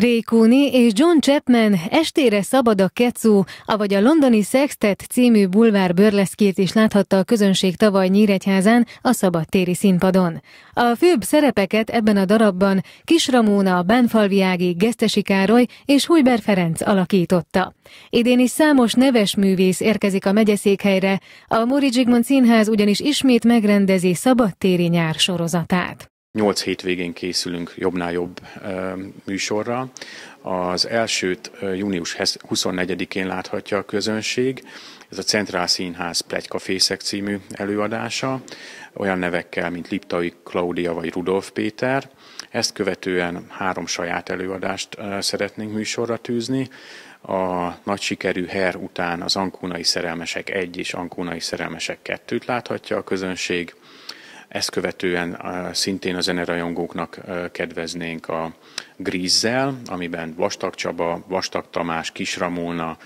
Ray Cooney és John Chapman Estére szabad a kecú, avagy a londoni Sextet című bulvár bőrleszkét is láthatta a közönség tavaly Nyíregyházán a szabadtéri színpadon. A főbb szerepeket ebben a darabban Kis Ramóna, Bánfalvi Ági, Gesztesi Károly és Hujber Ferenc alakította. Idén is számos neves művész érkezik a megyeszékhelyre, a Móri Zsigmond Színház ugyanis ismét megrendezi szabadtéri nyár sorozatát. 8 hétvégén készülünk jobbnál jobb műsorra. Az elsőt június 24-én láthatja a közönség. Ez a Centrál Színház Plegykafészek című előadása, olyan nevekkel, mint Liptai Klaudia vagy Rudolf Péter. Ezt követően három saját előadást szeretnénk műsorra tűzni a nagy sikerű Her után az Ankónai Szerelmesek 1 és Ankónai Szerelmesek 2-t láthatja a közönség, ezt követően szintén a zenerajongóknak kedveznénk a Grízzel, amiben Vastag Csaba, Vastag Tamás, Ramulna,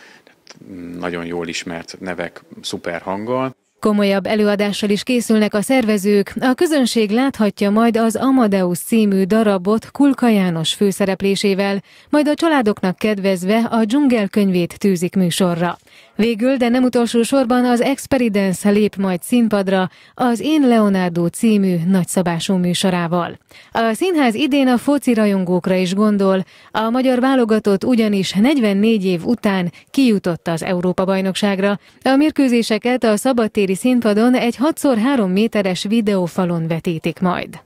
nagyon jól ismert nevek szuper hanggal. Komolyabb előadással is készülnek a szervezők, a közönség láthatja majd az Amadeus című darabot Kulka János főszereplésével, majd a családoknak kedvezve a dzsungelkönyvét tűzik műsorra. Végül, de nem utolsó sorban az Experidence lép majd színpadra az Én Leonardo című nagyszabású műsorával. A színház idén a foci rajongókra is gondol, a magyar válogatott ugyanis 44 év után kijutott az Európa-bajnokságra. A mérkőzéseket a szabadtéri színpadon egy 6x3 méteres videófalon vetítik majd.